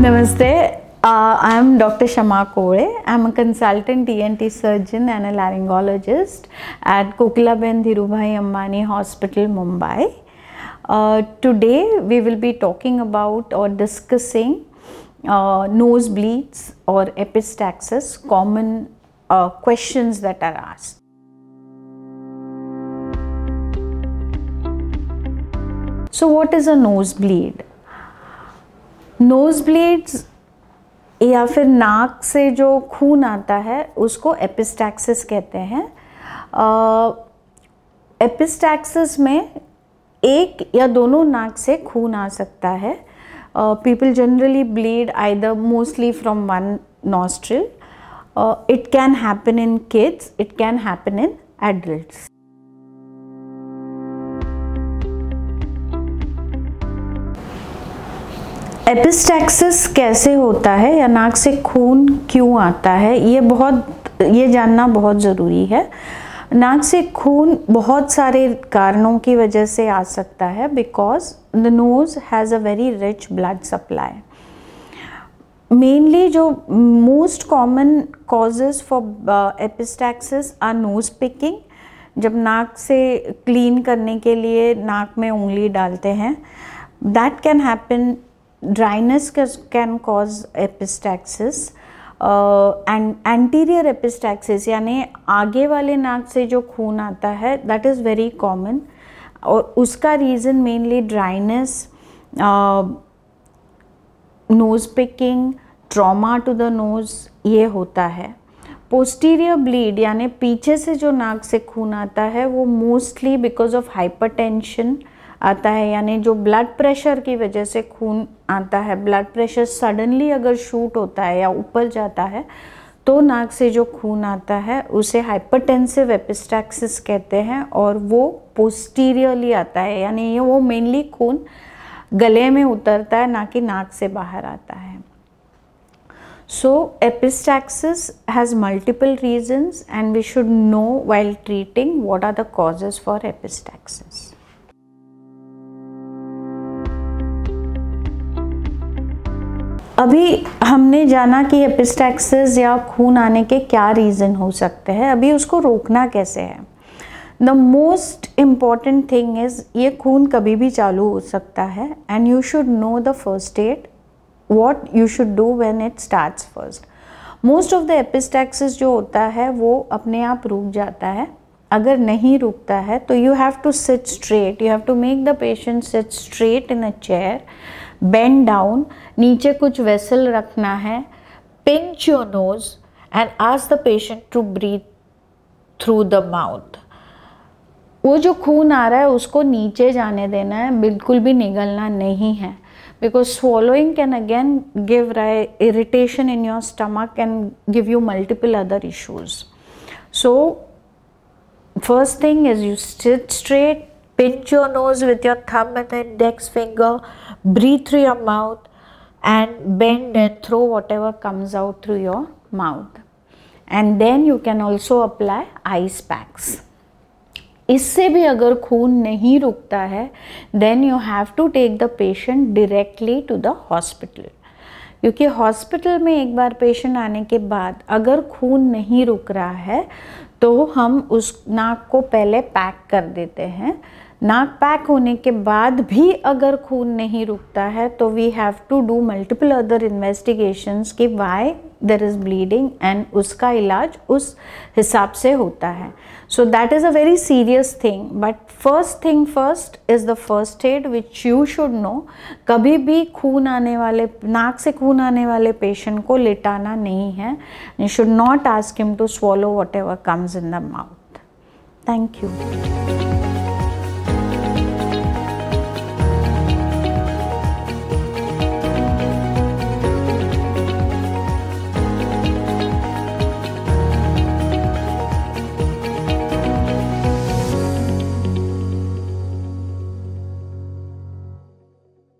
Namaste. Uh, I am Dr. Shama Kore. I am a consultant ENT surgeon and a laryngologist at Kokilaben Dhirubhai Ambani Hospital, Mumbai. Uh, today we will be talking about or discussing uh, nosebleeds or epistaxis, common uh, questions that are asked. So what is a nosebleed? Nosebleeds या फिर नाक से जो खून आता है उसको epistaxis कहते हैं एपिस्टैक्सिस में एक या दोनों नाक से खून आ सकता है people generally bleed I the mostly from one nostril it can happen in kids it can happen in adults epistaxis कैसे होता है या नाक से खून क्यों आता है ये बहुत ये जानना बहुत ज़रूरी है नाक से खून बहुत सारे कारणों की वजह से आ सकता है because the nose has a very rich blood supply mainly जो most common causes for epistaxis are nose picking जब नाक से क्लीन करने के लिए नाक में उंगली डालते हैं that can happen dryness can cause epistaxis and anterior epistaxis यानी आगे वाले नाक से जो खून आता है दैट इज़ वेरी कॉमन और उसका reason mainly dryness nose picking trauma to the nose ये होता है पोस्टीरियर ब्लीड यानी पीछे से जो नाक से खून आता है वो मोस्टली बिकॉज ऑफ हाइपरटेंशन आता है यानी जो ब्लड प्रेशर की वजह से खून आता है ब्लड प्रेशर सडनली अगर शूट होता है या ऊपर जाता है तो नाक से जो खून आता है उसे हाइपरटेंसिव एपिस्टैक्सिस कहते हैं और वो पोस्टीरियरली आता है यानी ये वो मेनली खून गले में उतरता है ना कि नाक से बाहर आता है so epistaxis has multiple reasons and we should know while treating what are the causes for epistaxis अभी हमने जाना कि एपिस्टैक्सिस या खून आने के क्या रीज़न हो सकते हैं अभी उसको रोकना कैसे है the most important thing is ये खून कभी भी चालू हो सकता है and you should know the first aid what you should do when it start first most of the epistaxis जो होता है वो अपने आप रुक जाता है अगर नहीं रुकता है तो you have to sit straight you have to make the patient sit straight in a chair bend down नीचे कुछ वेसल रखना है pinch your nose and ask the patient to breathe through the mouth वो जो खून आ रहा है उसको नीचे जाने देना है बिल्कुल भी निगलना नहीं है because swallowing can again give rise irritation in your stomach can give you multiple other issues so first thing is you sit straight Pinch your nose with your thumb and the index finger. Breathe through your mouth and bend and throw whatever comes out through your mouth. And then you can also apply ice packs. इससे भी अगर खून नहीं रुकता है then you have to take the patient directly to the hospital क्योंकि hospital में एक बार पेशेंट आने के बाद अगर खून नहीं रुक रहा है तो हम उस नाक को पहले पैक कर देते हैं नाक पैक होने के बाद भी अगर खून नहीं रुकता है तो we have to do multiple other investigations कि why there is bleeding and उसका इलाज उस हिसाब से होता है so that is a very serious thing but first thing first is the first aid which you should know कभी भी खून आने वाले नाक से खून आने वाले पेशेंट को लिटाना नहीं है you should not ask him to swallow whatever comes in the mouth thank you